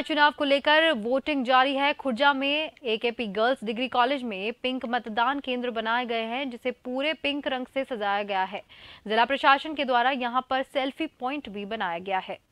पंचायत चुनाव को लेकर वोटिंग जारी है खुर्जा में एकेपी गर्ल्स डिग्री कॉलेज में पिंक मतदान केंद्र बनाए गए हैं जिसे पूरे पिंक रंग से सजाया गया है जिला प्रशासन के द्वारा यहां पर सेल्फी पॉइंट भी बनाया गया है